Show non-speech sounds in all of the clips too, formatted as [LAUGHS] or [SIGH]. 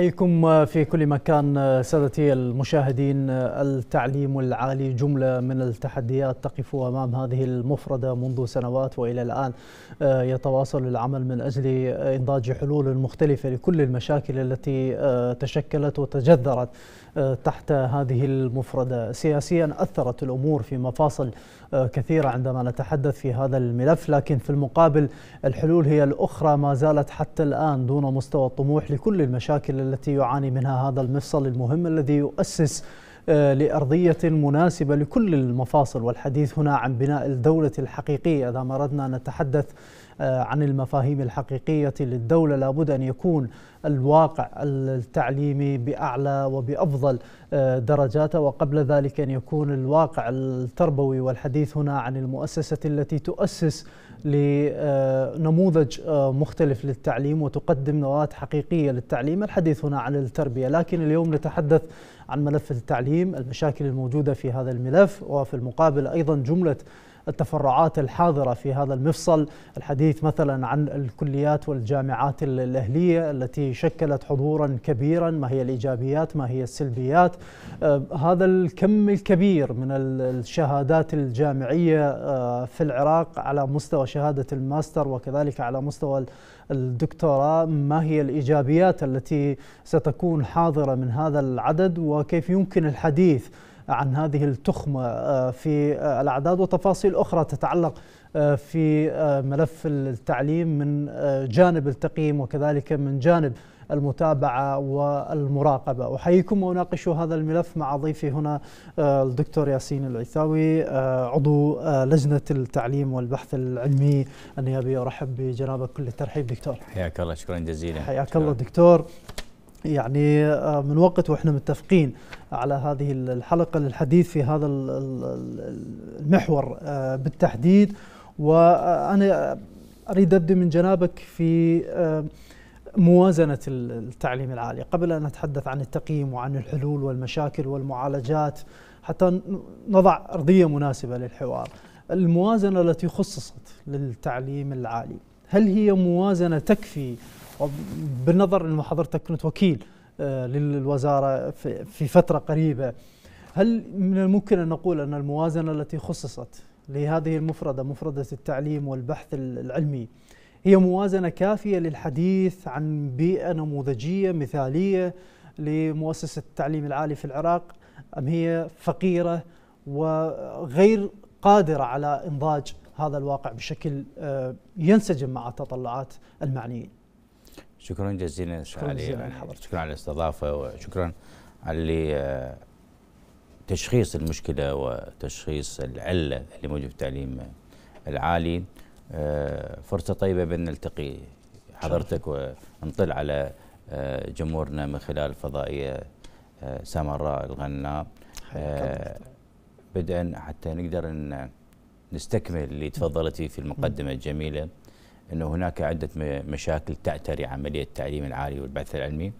أحييكم في كل مكان سادتي المشاهدين التعليم العالي جملة من التحديات تقف أمام هذه المفردة منذ سنوات وإلى الآن آه، يتواصل العمل من أجل إنضاج حلول مختلفة لكل المشاكل التي آه، تشكلت وتجذرت آه، تحت هذه المفردة سياسيا أثرت الأمور في مفاصل آه، كثيرة عندما نتحدث في هذا الملف لكن في المقابل الحلول هي الأخرى ما زالت حتى الآن دون مستوى الطموح لكل المشاكل التي يعاني منها هذا المفصل المهم الذي يؤسس آه، لأرضية مناسبة لكل المفاصل والحديث هنا عن بناء الدولة الحقيقية إذا ما أردنا نتحدث آه، عن المفاهيم الحقيقية للدولة لابد أن يكون الواقع التعليمي بأعلى وبأفضل آه، درجاته وقبل ذلك أن يكون الواقع التربوي والحديث هنا عن المؤسسة التي تؤسس لنموذج آه، مختلف للتعليم وتقدم نواة حقيقية للتعليم الحديث هنا عن التربية لكن اليوم نتحدث عن ملف التعليم المشاكل الموجودة في هذا الملف وفي المقابل أيضا جملة التفرعات الحاضرة في هذا المفصل الحديث مثلا عن الكليات والجامعات الأهلية التي شكلت حضورا كبيرا ما هي الإيجابيات ما هي السلبيات آه، هذا الكم الكبير من الشهادات الجامعية آه، في العراق على مستوى شهادة الماستر وكذلك على مستوى الدكتوراه ما هي الإيجابيات التي ستكون حاضرة من هذا العدد وكيف يمكن الحديث عن هذه التخمة آه، في آه، الأعداد وتفاصيل أخرى تتعلق آه، في ملف التعليم من جانب التقييم وكذلك من جانب المتابعة والمراقبة أحييكم وأناقش هذا الملف مع ضيفي هنا الدكتور ياسين العيثاوي عضو لجنة التعليم والبحث العلمي النيابي أرحب بجنابك كل الترحيب دكتور حياك الله شكرا جزيلا حياك الله دكتور يعني آه، من وقت واحنا متفقين على هذه الحلقه للحديث في هذا المحور آه، بالتحديد وانا اريد ابدا من جنابك في آه، موازنه التعليم العالي قبل ان نتحدث عن التقييم وعن الحلول والمشاكل والمعالجات حتى نضع ارضيه مناسبه للحوار الموازنه التي خصصت للتعليم العالي هل هي موازنه تكفي بالنظر انه حضرتك كنت وكيل آه، للوزاره في فتره قريبه هل من الممكن ان نقول ان الموازنه التي خصصت لهذه المفرده مفرده التعليم والبحث العلمي هي موازنه كافيه للحديث عن بيئه نموذجيه مثاليه لمؤسسه التعليم العالي في العراق ام هي فقيره وغير قادره على انضاج هذا الواقع بشكل آه، ينسجم مع تطلعات المعنيين شكرا جزيلا شكرا علي حضرتك شكرا على الاستضافه وشكرا على آه، تشخيص المشكله وتشخيص العله اللي موجوده في التعليم العالي آه، فرصه طيبه بان نلتقي حضرتك ونطل على آه، جمهورنا من خلال فضائيه سمراء الغناء بدءا حتى نقدر ان نستكمل اللي تفضلتي في المقدمه الجميله أنه هناك عدة مشاكل تعتري عملية التعليم العالي والبحث العلمي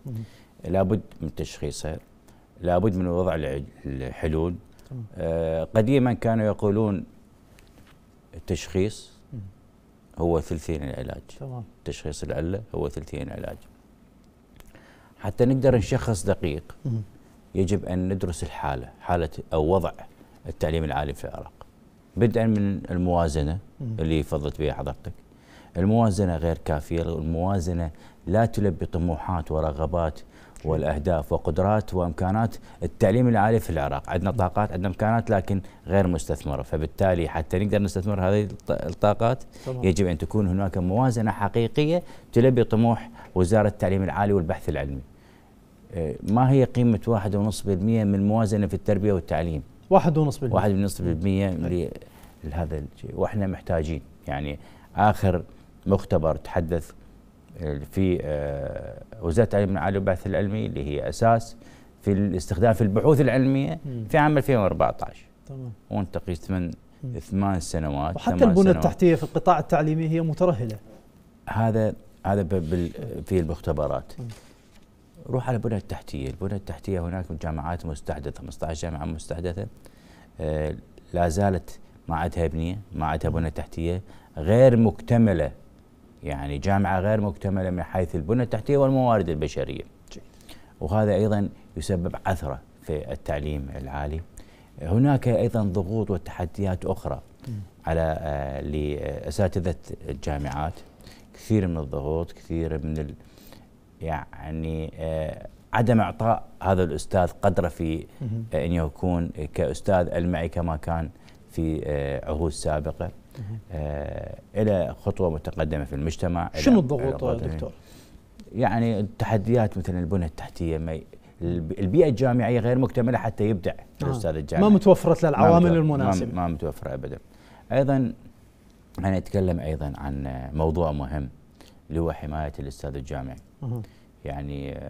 لابد من تشخيصها لابد من وضع الحلول آه، قديما كانوا يقولون التشخيص هو ثلثين العلاج تمام تشخيص العله هو ثلثين العلاج حتى نقدر نشخص دقيق يجب ان ندرس الحاله حاله او وضع التعليم العالي في العراق بدءا من الموازنه اللي فضلت بها حضرتك الموازنة غير كافية الموازنة لا تلبي طموحات ورغبات والاهداف وقدرات وامكانات التعليم العالي في العراق، عندنا طاقات عندنا امكانات لكن غير مستثمره، فبالتالي حتى نقدر نستثمر هذه الطاقات طبعا. يجب ان تكون هناك موازنه حقيقيه تلبي طموح وزاره التعليم العالي والبحث العلمي. آه، ما هي قيمه 1.5% من موازنه في التربيه والتعليم؟ 1.5% 1.5% لهذا الشيء، واحنا محتاجين يعني اخر مختبر تحدث آه، في آه، وزاره التعليم العالي والبحث العلمي اللي هي اساس في الاستخدام في البحوث العلميه في عام 2014 تمام وانتقيت ثمان ثمان سنوات وحتى البنى التحتيه في القطاع التعليمي هي مترهله هذا هذا في المختبرات روح على البنى التحتيه، البنى التحتيه هناك جامعات مستحدثه 15 جامعه مستحدثه آه، لا زالت ما عندها بنيه، ما عندها بنى تحتيه غير مكتمله يعني جامعة غير مكتملة من حيث البنى التحتية والموارد البشرية وهذا أيضا يسبب عثرة في التعليم العالي هناك أيضا ضغوط وتحديات أخرى على آه، لأساتذة الجامعات كثير من الضغوط كثير من ال يعني آه، عدم اعطاء هذا الاستاذ قدره في آه، ان يكون كاستاذ المعي كما كان في عهود سابقه آه، الى خطوه متقدمه في المجتمع شنو الضغوط دكتور؟ يعني التحديات مثل البنى التحتيه البيئه الجامعيه غير مكتمله حتى يبدع آه. الاستاذ الجامعي ما متوفرت له العوامل المناسبه ما متوفره ابدا ايضا انا اتكلم ايضا عن موضوع مهم اللي هو حمايه الاستاذ الجامعي يعني، آه. يعني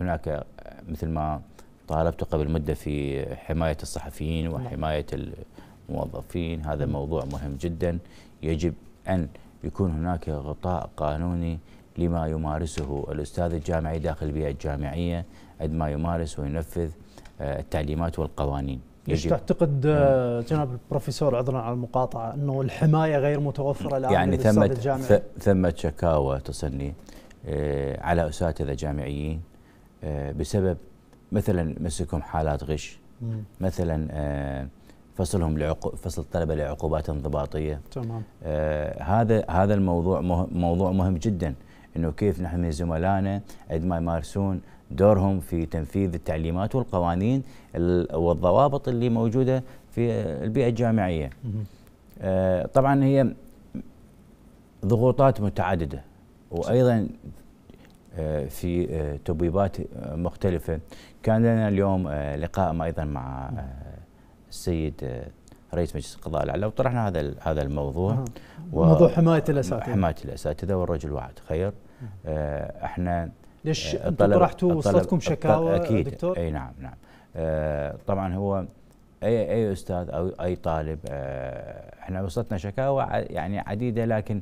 هناك آه، مثل ما طالبت قبل مده في حمايه الصحفيين نعم. وحمايه الموظفين هذا موضوع مهم جدا يجب أن يكون هناك غطاء قانوني لما يمارسه الأستاذ الجامعي داخل البيئة الجامعية قد ما يمارس وينفذ آه، التعليمات والقوانين ايش تعتقد نعم. آه، جناب البروفيسور عذرا على المقاطعة أنه الحماية غير متوفرة الان يعني الأستاذ ثمة شكاوى تصلني آه، على أساتذة جامعيين بسبب مثلا مسكهم حالات غش مثلا فصلهم لعقو فصل الطلبه لعقوبات انضباطيه تمام آه هذا هذا الموضوع مه موضوع مهم جدا انه كيف نحن من زملائنا ما يمارسون دورهم في تنفيذ التعليمات والقوانين والضوابط اللي موجوده في البيئه الجامعيه. آه طبعا هي ضغوطات متعدده وايضا آه، في آه، تبويبات مختلفة كان لنا اليوم آه، لقاء أيضا مع السيد آه، رئيس مجلس القضاء الاعلى وطرحنا هذا هذا الموضوع آه. و... موضوع حمايه الاساتذه حمايه الاساتذه والرجل وعد خير آه احنا ليش آه، انتم طرحتوا وصلتكم شكاوى اكيد دكتور؟ اي نعم نعم آه طبعا هو اي اي استاذ او اي طالب آه احنا وصلتنا شكاوى يعني عديده لكن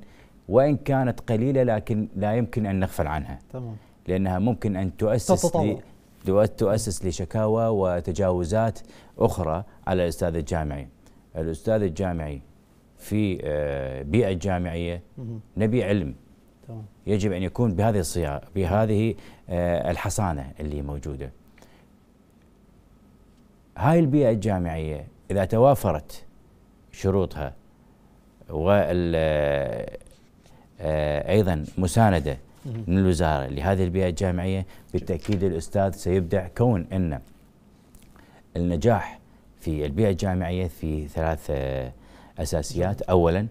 وان كانت قليله لكن لا يمكن ان نغفل عنها تمام لانها ممكن ان تؤسس تؤسس لشكاوى وتجاوزات أخرى على الأستاذ الجامعي الأستاذ الجامعي في آه، بيئة جامعية نبي علم يجب أن يكون بهذه الصياغة بهذه آه، الحصانة اللي موجودة هاي البيئة الجامعية إذا توافرت شروطها وال آه، أيضا مساندة من الوزاره لهذه البيئه الجامعيه بالتاكيد الاستاذ سيبدع كون ان النجاح في البيئه الجامعيه في ثلاث آه، اساسيات اولا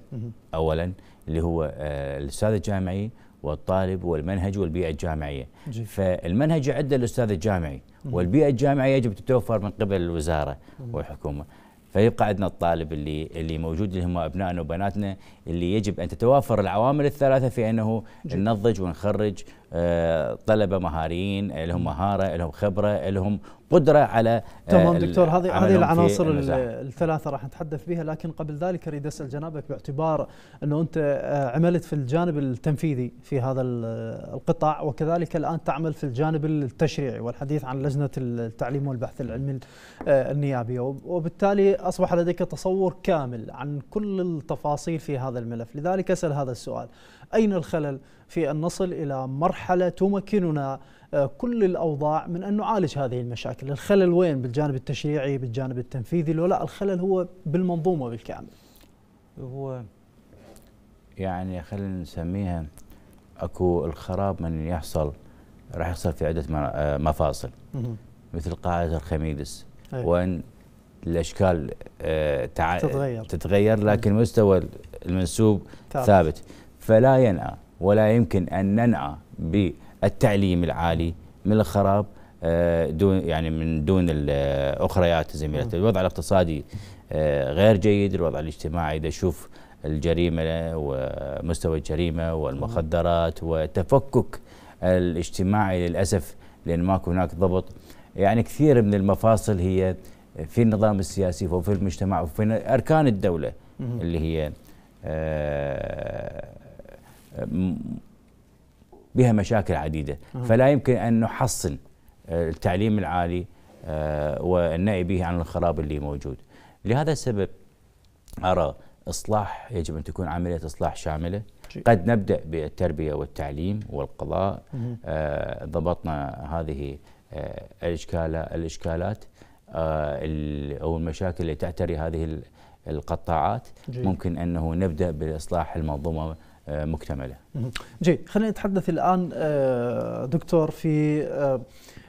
اولا اللي هو آه، الاستاذ الجامعي والطالب والمنهج والبيئه الجامعيه فالمنهج عند الاستاذ الجامعي والبيئه الجامعيه يجب تتوفر من قبل الوزاره والحكومه فيبقى عندنا الطالب اللي اللي موجود اللي هم ابنائنا وبناتنا اللي يجب ان تتوافر العوامل الثلاثه في انه ننضج ونخرج آه، طلبه مهاريين لهم مهاره لهم خبره لهم قدره على آه، تمام دكتور هذه هذه العناصر الثلاثه راح نتحدث بها لكن قبل ذلك اريد اسال جنابك باعتبار انه انت آه، عملت في الجانب التنفيذي في هذا القطاع وكذلك الان تعمل في الجانب التشريعي والحديث عن لجنه التعليم والبحث العلمي النيابيه وبالتالي اصبح لديك تصور كامل عن كل التفاصيل في هذا الملف لذلك اسال هذا السؤال أين الخلل في أن نصل إلى مرحلة تمكننا آه، كل الأوضاع من أن نعالج هذه المشاكل الخلل وين بالجانب التشريعي بالجانب التنفيذي لو لا الخلل هو بالمنظومة بالكامل هو يعني خلينا نسميها اكو الخراب من يحصل راح يحصل في عده آه، مفاصل مثل قاعده الخميدس إيه. وان الاشكال آه، تتغير تتغير لكن مستوى المنسوب ثابت, ثابت. فلا ينأى ولا يمكن أن ننأى بالتعليم العالي من الخراب آه، دون يعني من دون الاخريات زميلة الوضع الاقتصادي آه، غير جيد الوضع الاجتماعي اذا شوف الجريمه ومستوى الجريمه والمخدرات والتفكك الاجتماعي للاسف لان ماكو هناك ضبط يعني كثير من المفاصل هي في النظام السياسي وفي المجتمع وفي اركان الدوله اللي هي آه، بها مشاكل عديدة نعم. فلا يمكن أن نحصن آه، التعليم العالي آه، والنائي به عن الخراب اللي موجود لهذا السبب أرى إصلاح يجب أن تكون عملية إصلاح شاملة قد نبدأ بالتربية والتعليم والقضاء آه، ضبطنا هذه الإشكالات أو المشاكل اللي تعتري هذه القطاعات ممكن أنه نبدأ بإصلاح المنظومة آه، مكتمله. جيد خلينا نتحدث الان آه، دكتور في آه،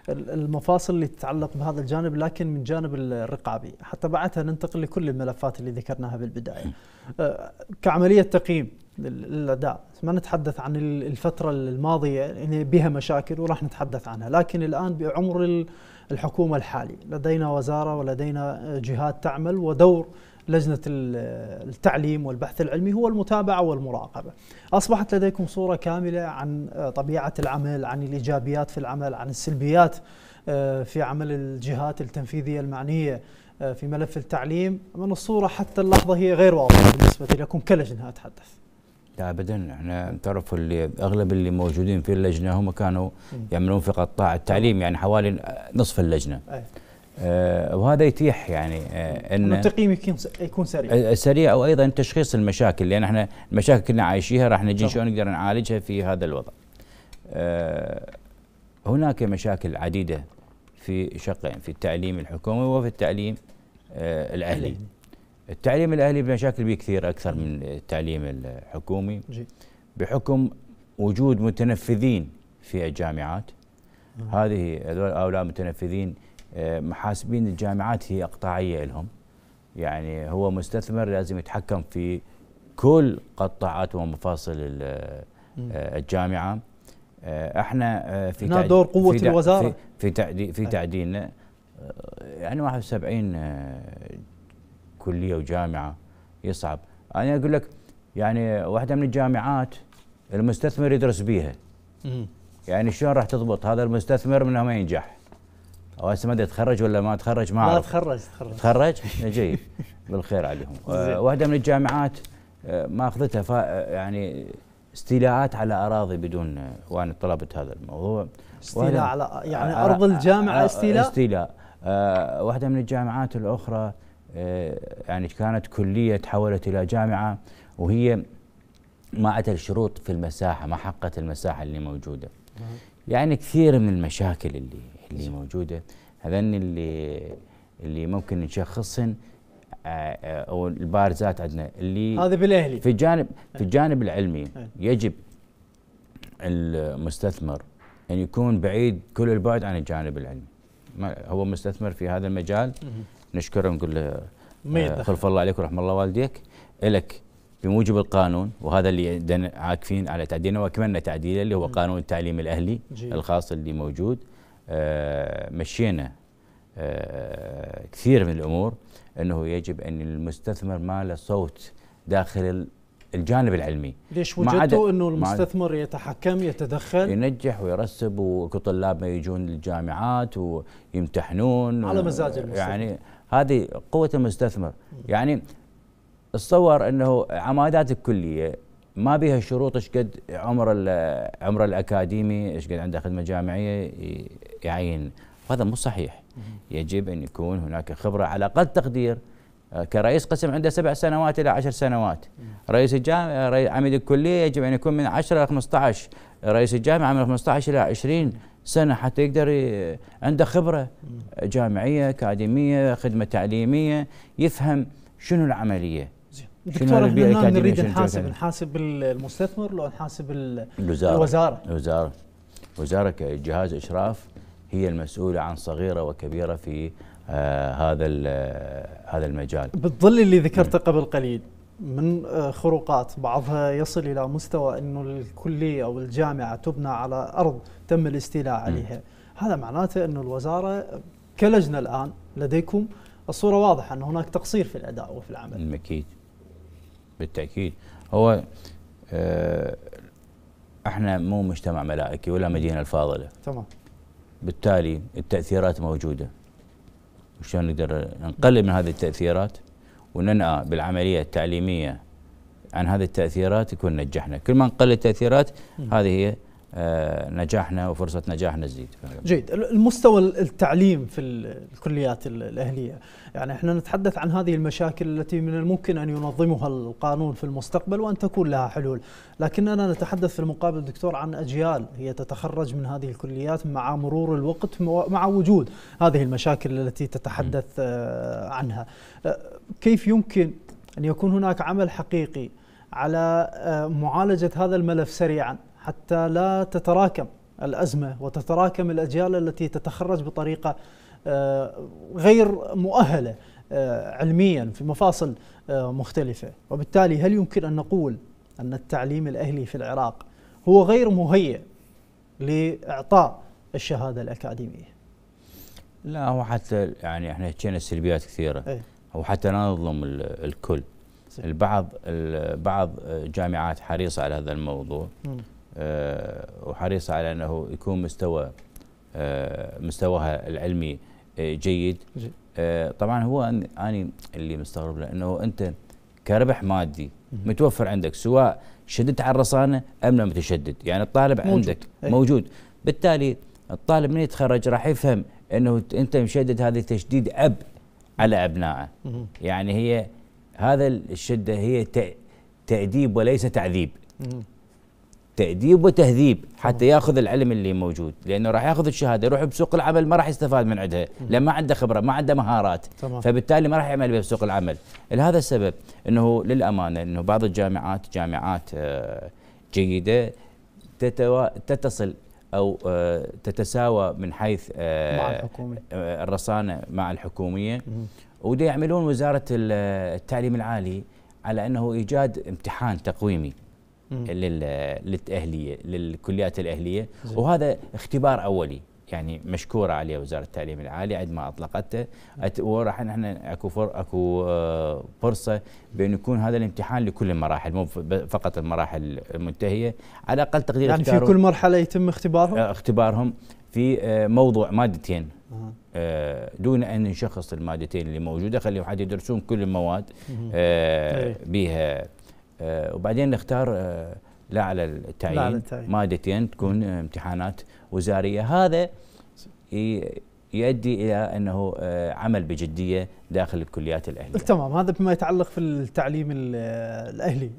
المفاصل اللي تتعلق بهذا الجانب لكن من جانب الرقابي حتى بعدها ننتقل لكل الملفات اللي ذكرناها بالبدايه. كعمليه تقييم للاداء ما نتحدث عن الفتره الماضيه اللي يعني بها مشاكل وراح نتحدث عنها لكن الان بعمر الحكومه الحالي لدينا وزاره ولدينا جهات تعمل ودور لجنه التعليم والبحث العلمي هو المتابعه والمراقبه. اصبحت لديكم صوره كامله عن آه، طبيعه العمل، عن الايجابيات في العمل، عن السلبيات آه، في عمل الجهات التنفيذيه المعنيه آه، في ملف التعليم، من الصوره حتى اللحظه هي غير واضحه بالنسبه لكم كلجنه اتحدث. لا ابدا احنا تعرف اللي اغلب اللي موجودين في اللجنه هم كانوا يعملون في قطاع التعليم يعني حوالي نصف اللجنه. أيه. آه، وهذا يتيح يعني آه، ان التقييم يكون يكون سريع آه، سريع وايضا تشخيص المشاكل لان احنا المشاكل كنا عايشيها راح نجي نعم. شلون نقدر نعالجها في هذا الوضع. هناك مشاكل عديده في شقين في التعليم الحكومي وفي التعليم الاهلي. التعليم الاهلي بمشاكل به كثير اكثر من التعليم الحكومي بحكم وجود متنفذين في الجامعات نعم. هذه هؤلاء متنفذين محاسبين الجامعات هي اقطاعيه لهم يعني هو مستثمر لازم يتحكم في كل قطاعات ومفاصل آه، الجامعه آه، احنا آه، في هنا دور قوه في الوزاره في تعدي في تعديلنا يعني 71 كليه وجامعه يصعب انا اقول لك يعني واحده من الجامعات المستثمر يدرس بيها يعني شلون راح تضبط هذا المستثمر منه ما ينجح او ادري تخرج ولا ما تخرج ما اعرف لا تخرج تخرج تخرج جيد [LAUGHS] بالخير عليهم [LAUGHS] آه، واحده من الجامعات آه، ما اخذتها آه، يعني استيلاءات على اراضي بدون وانا طلبت هذا الموضوع استيلاء على يعني ارض الجامعه استيلاء استيلاء آه واحده من الجامعات الاخرى يعني كانت كليه تحولت الى جامعه وهي ما اتى الشروط في المساحه ما حقت المساحه اللي موجوده يعني كثير من المشاكل اللي اللي موجوده هذن اللي اللي ممكن نشخصهن آه، آه، او البارزات عندنا اللي هذا بالاهلي في الجانب في الجانب العلمي يجب المستثمر ان يكون بعيد كل البعد عن الجانب العلمي هو مستثمر في هذا المجال نشكره ونقول له آه، خلف الله عليك ورحمه الله والديك لك بموجب القانون وهذا اللي عاكفين على تعديله واكملنا تعديله اللي هو قانون التعليم الاهلي الخاص اللي موجود مشينا آه، كثير من الامور انه يجب ان المستثمر ما له صوت داخل الجانب العلمي ليش وجدتوا انه المستثمر يتحكم يتدخل ينجح ويرسب وكو طلاب ما يجون للجامعات ويمتحنون على مزاج المستثمر يعني هذه قوه المستثمر يعني تصور انه عمادات الكليه ما بها شروط ايش قد عمر عمر الاكاديمي ايش قد عنده خدمه جامعيه يعين وهذا مو صحيح يجب ان يكون هناك خبره على اقل تقدير آه، كرئيس قسم عنده سبع سنوات الى عشر سنوات رئيس الجامعه آه، عميد الكليه يجب ان يكون من 10 الى 15 رئيس الجامعه من 15 الى 20 سنه حتى يقدر عنده خبره جامعيه اكاديميه خدمه تعليميه يفهم شنو العمليه دكتور احنا نريد نحاسب نحاسب المستثمر لو نحاسب الوزاره الوزاره الوزاره وزاره كجهاز اشراف هي المسؤوله عن صغيره وكبيره في آه هذا آه، هذا المجال بالظل اللي ذكرته قبل قليل من آه، خروقات بعضها يصل الى مستوى انه الكليه او الجامعه تبنى على ارض تم الاستيلاء عليها هذا معناته انه الوزاره كلجنه الان لديكم الصوره واضحه ان هناك تقصير في الاداء وفي العمل اكيد بالتاكيد هو آه، احنا مو مجتمع ملائكي ولا مدينه الفاضله تمام بالتالي التاثيرات موجوده وشلون نقدر نقلل من هذه التاثيرات وننأى بالعمليه التعليميه عن هذه التاثيرات يكون نجحنا كل ما نقلل التاثيرات هذه هي آه، نجاحنا وفرصه نجاحنا تزيد جيد المستوى التعليم في الكليات الاهليه يعني احنا نتحدث عن هذه المشاكل التي من الممكن ان ينظمها القانون في المستقبل وان تكون لها حلول لكننا نتحدث في المقابل دكتور عن اجيال هي تتخرج من هذه الكليات مع مرور الوقت مع وجود هذه المشاكل التي تتحدث آه، عنها آه، كيف يمكن ان يكون هناك عمل حقيقي على معالجه هذا الملف سريعا حتى لا تتراكم الأزمة وتتراكم الأجيال التي تتخرج بطريقة آه، غير مؤهلة آه، علميا في مفاصل آه، مختلفة وبالتالي هل يمكن أن نقول أن التعليم الأهلي في العراق هو غير مهيئ لإعطاء الشهادة الأكاديمية لا هو حتى يعني احنا حكينا سلبيات كثيره ايه؟ او حتى لا نظلم الكل البعض بعض الجامعات حريصه على هذا الموضوع م. آه، وحريصة على أنه يكون مستوى آه، مستواها العلمي آه، جيد طبعا هو أنا اللي مستغرب له أنه أنت كربح مادي متوفر عندك سواء شددت على الرصانة أم لم تشدد يعني الطالب موجود. عندك إيه. موجود بالتالي الطالب من يتخرج راح يفهم أنه أنت مشدد هذا تشديد أب على أبنائه يعني هي هذا الشدة هي تأديب وليس تعذيب تأديب وتهذيب حتى ياخذ العلم اللي موجود لانه راح ياخذ الشهاده يروح بسوق العمل ما راح يستفاد من عندها لان ما عنده خبره ما عنده مهارات طبعا. فبالتالي ما راح يعمل بها بسوق العمل لهذا السبب انه للامانه انه بعض الجامعات جامعات آه، جيده تتصل او آه، تتساوى من حيث آه، مع الرصانه مع الحكوميه ودي يعملون وزاره التعليم العالي على انه ايجاد امتحان تقويمي للاهليه للكليات الاهليه زي. وهذا اختبار اولي يعني مشكوره عليه وزاره التعليم العالي ما اطلقته وراح نحن اكو فر اكو آه، فرصه بان يكون هذا الامتحان لكل المراحل مو فقط المراحل المنتهيه على اقل تقدير يعني في كل مرحله يتم اختبارهم؟ آه، اختبارهم في آه، موضوع مادتين دون ان نشخص المادتين اللي موجوده خليهم حد يدرسون كل المواد بها طيب. آه، وبعدين نختار آه، لا على التعيين, التعيين. مادتين تكون امتحانات وزاريه هذا يؤدي الى انه آه، عمل بجديه داخل الكليات الاهليه. تمام هذا بما يتعلق في التعليم الاهلي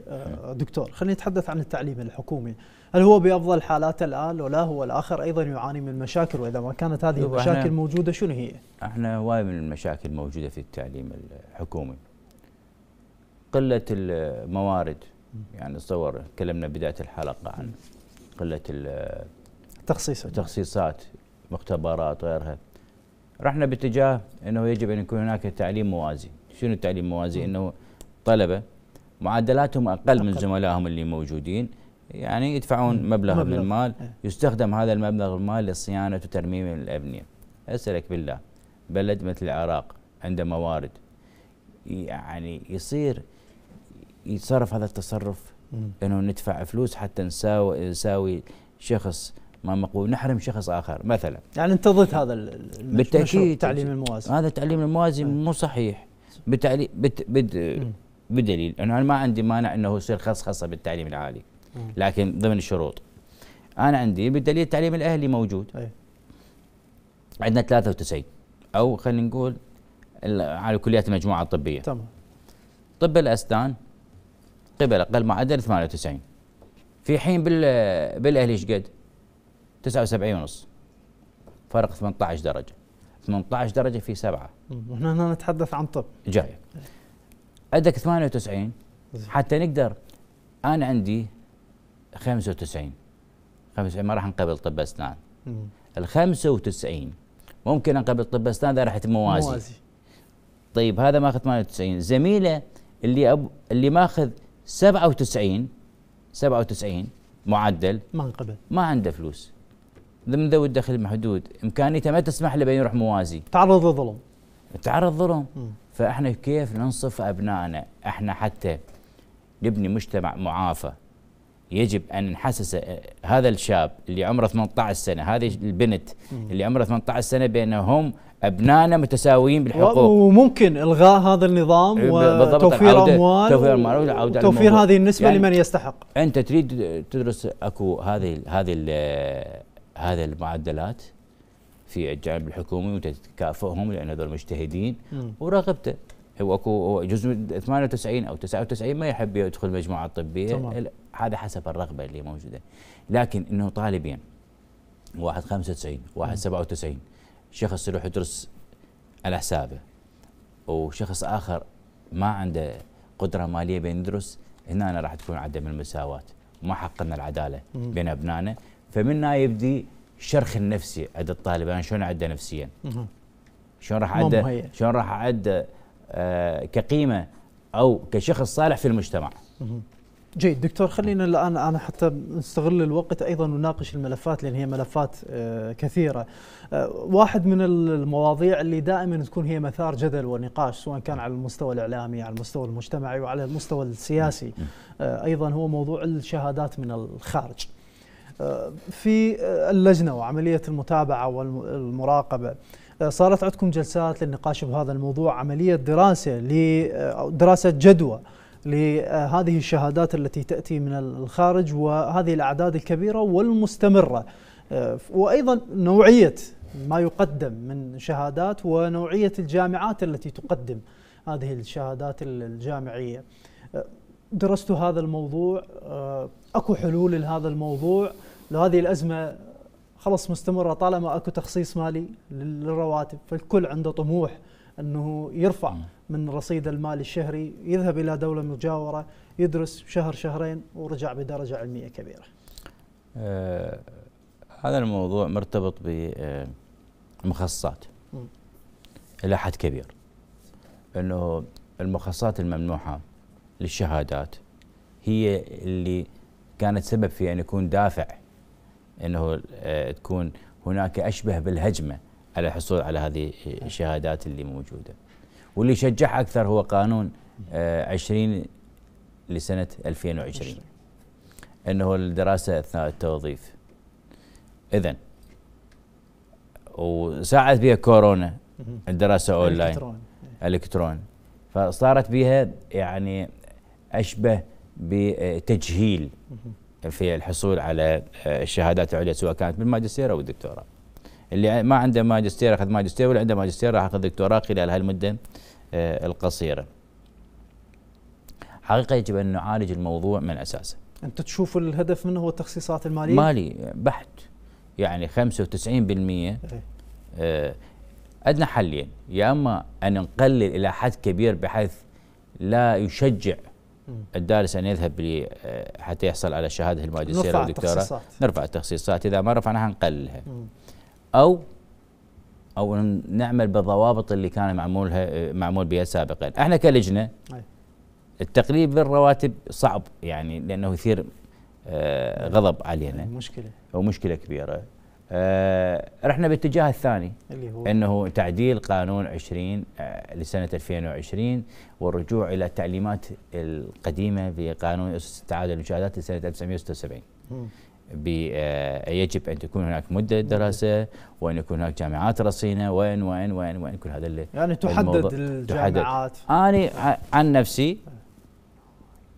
دكتور، خلينا نتحدث عن التعليم الحكومي، هل هو بافضل حالاته الان ولا هو الاخر ايضا يعاني من مشاكل واذا ما كانت هذه المشاكل موجوده شنو هي؟ احنا وايد من المشاكل موجوده في التعليم الحكومي، قله الموارد يعني تصور تكلمنا بدايه الحلقه عن قله التخصيصات تخصيصات مختبرات غيرها رحنا باتجاه انه يجب ان يكون هناك تعليم موازي شنو التعليم الموازي انه طلبه معدلاتهم اقل, أقل. من زملائهم اللي موجودين يعني يدفعون مبلغ, مبلغ من المال إيه. يستخدم هذا المبلغ المال لصيانه وترميم الابنيه اسالك بالله بلد مثل العراق عنده موارد يعني يصير يتصرف هذا التصرف انه ندفع فلوس حتى نساوي نساوي شخص ما مقبول نحرم شخص اخر مثلا يعني انت ضد هذا بالتاكيد تعليم الموازي هذا التعليم الموازي مو صحيح بتعليم بت بدليل انه انا ما عندي مانع انه يصير خاص خاصه بالتعليم العالي لكن ضمن الشروط انا عندي بالدليل التعليم الاهلي موجود أي. عندنا 93 او خلينا نقول على كليات المجموعه الطبيه تمام طب الاسنان قبل اقل معدل 98 في حين بال بالاهلي ايش قد؟ 79 ونص فرق 18 درجه 18 درجه في سبعه هنا نتحدث عن طب جاي عندك 98 حتى نقدر انا عندي 95 95 ما راح نقبل طب اسنان ال 95 ممكن انقبل طب اسنان اذا رحت موازي موازي طيب هذا ماخذ 98 زميله اللي أب... اللي ماخذ 97 97 معدل ما انقبل ما عنده فلوس من ذوي الدخل المحدود امكانيته ما تسمح له بين يروح موازي تعرض للظلم تعرض للظلم فاحنا كيف ننصف ابنائنا احنا حتى نبني مجتمع معافى يجب ان نحسس آه، هذا الشاب اللي عمره 18 سنه هذه البنت اللي عمرها 18 سنه بانهم ابنائنا متساويين بالحقوق وممكن الغاء هذا النظام إيه، وتوفير اموال توفير اموال توفير هذه النسبه يعني لمن يستحق انت تريد تدرس اكو هذه هذه هذه المعدلات في الجانب الحكومي وتكافئهم لان هذول مجتهدين ورغبته هو اكو جزء 98 او 99 ما يحب يدخل مجموعه طبيه هذا حسب الرغبه اللي موجوده لكن انه طالبين واحد 95 واحد 97 شخص يروح يدرس على حسابه وشخص اخر ما عنده قدره ماليه بين يدرس هنا أنا راح تكون عدم المساواه وما حققنا العداله مم. بين ابنائنا هنا يبدي الشرخ النفسي عند الطالب انا شلون اعده نفسيا؟ شلون راح اعده شلون راح اعده آه كقيمه او كشخص صالح في المجتمع. مم. جيد دكتور خلينا الان انا حتى نستغل الوقت ايضا نناقش الملفات لان هي ملفات آه، كثيره. آه، واحد من المواضيع اللي دائما تكون هي مثار جدل ونقاش سواء كان على المستوى الاعلامي، على المستوى المجتمعي وعلى المستوى السياسي آه، ايضا هو موضوع الشهادات من الخارج. في اللجنه وعمليه المتابعه والمراقبه صارت عندكم جلسات للنقاش بهذا الموضوع، عمليه دراسه لدراسه جدوى لهذه الشهادات التي تاتي من الخارج وهذه الاعداد الكبيره والمستمره آه، وايضا نوعيه ما يقدم من شهادات ونوعيه الجامعات التي تقدم هذه الشهادات الجامعيه. آه، درست هذا الموضوع آه، اكو حلول لهذا الموضوع لهذه الازمه خلص مستمره طالما اكو تخصيص مالي للرواتب فالكل عنده طموح انه يرفع من رصيد المال الشهري يذهب الى دوله مجاوره يدرس شهر شهرين ورجع بدرجه علميه كبيره. آه هذا الموضوع مرتبط بمخصصات الى حد كبير. انه المخصصات الممنوحه للشهادات هي اللي كانت سبب في ان يكون دافع انه آه، تكون هناك اشبه بالهجمه على الحصول على هذه الشهادات اللي موجوده. واللي شجع اكثر هو قانون 20 آه، لسنه 2020 انه الدراسه اثناء التوظيف. اذا وساعد بها كورونا الدراسه اونلاين الكترون الكترون فصارت بها يعني اشبه بتجهيل في الحصول على آه، الشهادات العليا سواء كانت بالماجستير او الدكتوراه. اللي ما عنده ماجستير اخذ ماجستير واللي عنده ماجستير راح ياخذ دكتوراه خلال هالمده آه، القصيره. حقيقه يجب ان نعالج الموضوع من اساسه. انت تشوف الهدف منه هو التخصيصات الماليه؟ مالي بحت يعني 95% عندنا إيه. آه، حلين يا اما ان نقلل الى حد كبير بحيث لا يشجع الدارس ان يذهب آه، حتى يحصل على شهاده الماجستير او الدكتوراه نرفع التخصيصات اذا ما رفعناها نقللها. او او نعمل بالضوابط اللي كان معمولها معمول بها سابقا احنا كلجنه التقريب بالرواتب صعب يعني لانه يثير آه، غضب علينا مشكله ومشكله كبيره آه، رحنا بالاتجاه الثاني اللي هو انه تعديل قانون 20 آه، لسنه 2020 والرجوع الى التعليمات القديمه بقانون اسس التعادل والمشاهدات لسنه 1976 آه، يجب ان تكون هناك مده دراسه وان يكون هناك جامعات رصينه وين وين وين وين كل هذا اللي يعني تحدد الجامعات تحدد. انا عن نفسي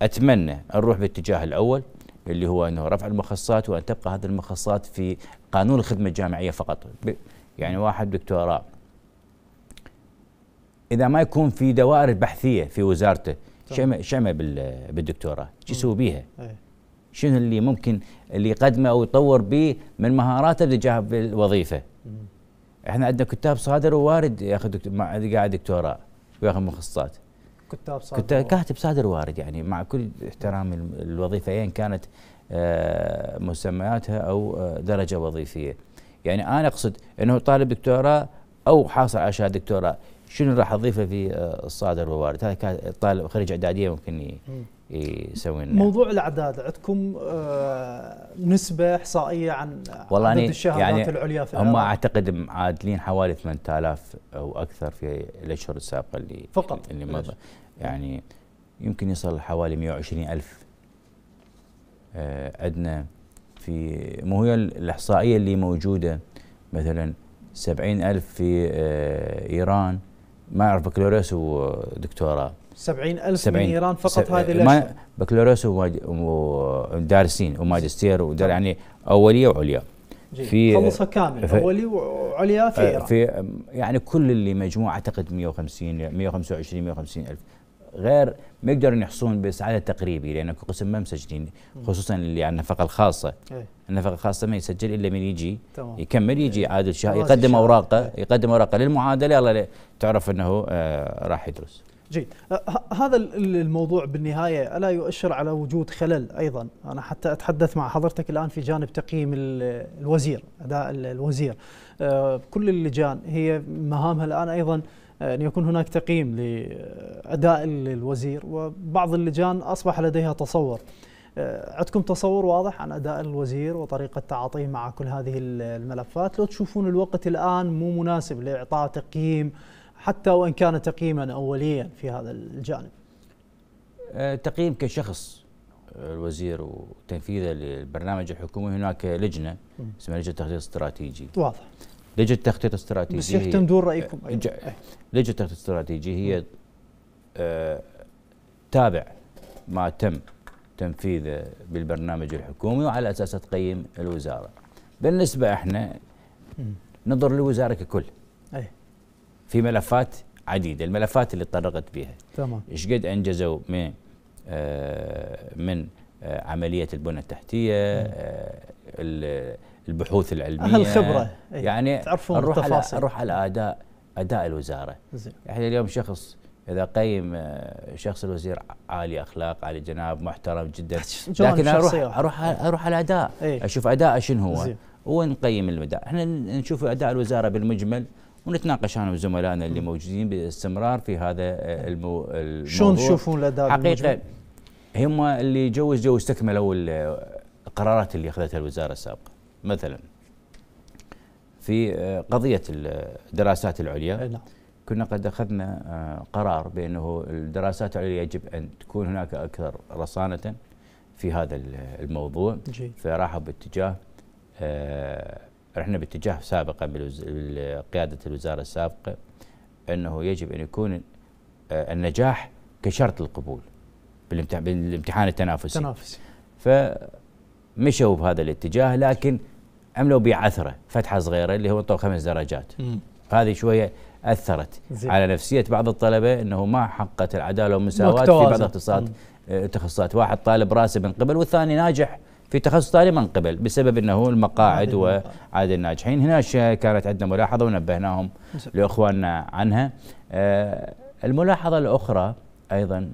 اتمنى نروح بالاتجاه الاول اللي هو انه رفع المخصصات وان تبقى هذه المخصصات في قانون الخدمه الجامعيه فقط يعني واحد دكتوراه اذا ما يكون في دوائر بحثيه في وزارته شمع شمع بالدكتوراه شو يسوي بيها؟ إيه. شنو اللي ممكن اللي يقدمه او يطور به من مهاراته باتجاه الوظيفه. احنا عندنا كتاب صادر ووارد ياخذ دكتور قاعد دكتوراه وياخذ مخصصات. كتاب صادر كتاب كاتب صادر وارد يعني مع كل احترامي الوظيفه ايا كانت آه، مسمياتها او آه، درجه وظيفيه. يعني انا اقصد انه طالب دكتوراه او حاصل على شهاده دكتوراه شنو راح اضيفه في آه، الصادر والوارد هذا كان طالب خريج اعداديه ممكن يسوون موضوع الاعداد عندكم آه، نسبه احصائيه عن والله عدد يعني الشهادات يعني العليا في هم اعتقد معادلين حوالي 8000 او اكثر في الاشهر السابقه اللي فقط اللي مضى يعني يمكن يصل حوالي 120 ألف آه، عندنا في مو هي الإحصائية اللي موجودة مثلا 70 ألف في آه، إيران ما أعرف بكالوريوس ودكتوراه 70 ألف 70 من إيران فقط هذه الأشهر بكالوريوس ودارسين وماجستير طيب. ودار يعني أولية وعليا في خلصها كامل في أولي وعليا في آه، إيران في يعني كل اللي مجموعة أعتقد 150 125 150 ألف غير ما يقدرون يحصون بس عدد تقريبي لان اكو قسم ما مسجلين خصوصا اللي على النفقه الخاصه ايه النفقه الخاصه ما يسجل الا من يجي تمام يكمل يجي إيه. عادل شهر يقدم اوراقه إيه. يقدم اوراقه للمعادله يلا تعرف انه آه راح يدرس جيد أه، هذا الموضوع بالنهاية ألا يؤشر على وجود خلل أيضا أنا حتى أتحدث مع حضرتك الآن في جانب تقييم الوزير أداء الوزير أه، كل اللجان هي مهامها الآن أيضا أه، أن يكون هناك تقييم لأداء الوزير وبعض اللجان أصبح لديها تصور عندكم تصور واضح عن اداء الوزير وطريقه تعاطيه مع كل هذه الملفات لو تشوفون الوقت الان مو مناسب لاعطاء تقييم حتى وان كان تقييما اوليا في هذا الجانب؟ أه، تقييم كشخص الوزير وتنفيذه للبرنامج الحكومي هناك لجنه اسمها لجنه تخطيط استراتيجي واضح لجنه التخطيط الاستراتيجي بس يختم دور رايكم أه، لجنه التخطيط الاستراتيجي هي أه، تابع ما تم تنفيذه بالبرنامج الحكومي وعلى اساس تقيم الوزاره بالنسبه احنا ننظر للوزاره ككل في ملفات عديده الملفات اللي تطرقت بها تمام ايش قد انجزوا من آه من آه عمليه البنى التحتيه آه البحوث العلميه الخبره إيه، يعني تعرفون نروح التفاصيل نروح على اداء اداء الوزاره زي. احنا اليوم شخص اذا قيم آه، شخص الوزير عالي اخلاق عالي جناب محترم جدا [LAUGHS] لكن اروح اروح اروح على اداء إيه. اشوف اداء شنو هو ونقيم الاداء احنا نشوف اداء الوزاره بالمجمل ونتناقش انا وزملائنا اللي موجودين باستمرار في هذا آه، المو... الموضوع شلون تشوفون الاداء حقيقه هم اللي جوز جوز استكملوا القرارات اللي اخذتها الوزاره السابقه مثلا في آه، قضيه الدراسات العليا نعم كنا قد اخذنا آه، قرار بانه الدراسات العليا يجب ان تكون هناك اكثر رصانه في هذا الموضوع فراحوا باتجاه رحنا باتجاه سابقا بقياده الوزاره السابقه انه يجب ان يكون آه، النجاح كشرط القبول بالامتحان التنافسي تنافسي فمشوا بهذا الاتجاه لكن عملوا بعثره فتحه صغيره اللي هو طول خمس درجات هذه شويه اثرت زي. على نفسيه بعض الطلبه انه ما حققت العداله والمساواه في بعض التخصصات آه، تخصصات واحد طالب راسب من قبل والثاني ناجح في تخصص تالي من قبل بسبب انه المقاعد وعدد الناجحين هنا الشيء كانت عندنا ملاحظه ونبهناهم لاخواننا عنها آه، الملاحظه الاخرى ايضا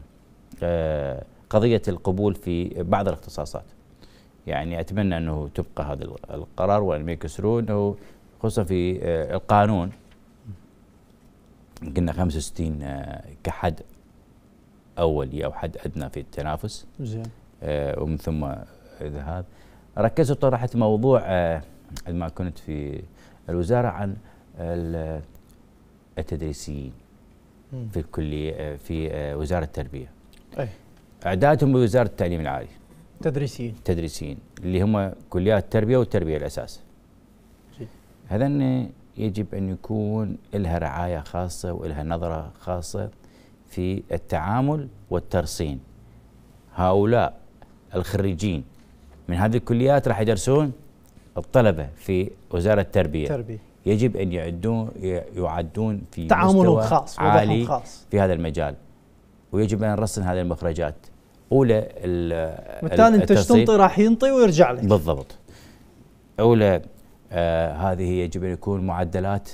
آه، قضيه القبول في بعض الاختصاصات يعني اتمنى انه تبقى هذا القرار وان يكسروا انه خصوصا في آه، القانون قلنا 65 كحد اولي او حد ادنى في التنافس زين ومن ثم هذا ركزوا طرحت موضوع آه، ما كنت في الوزاره عن آه، التدريسيين في الكليه آه، في وزاره التربيه أي. اعدادهم بوزاره التعليم العالي تدريسيين تدريسيين اللي هم كليات التربيه والتربيه الاساس هذا يجب ان يكون لها رعايه خاصه ولها نظره خاصه في التعامل والترصين هؤلاء الخريجين من هذه الكليات راح يدرسون الطلبه في وزاره التربيه تربية. يجب ان يعدون يعدون في تعامل خاص عالي خاص. في هذا المجال ويجب ان نرسم هذه المخرجات اولى بالتالي انت تنطي راح ينطي ويرجع لك بالضبط اولى آه هذه يجب ان يكون معدلات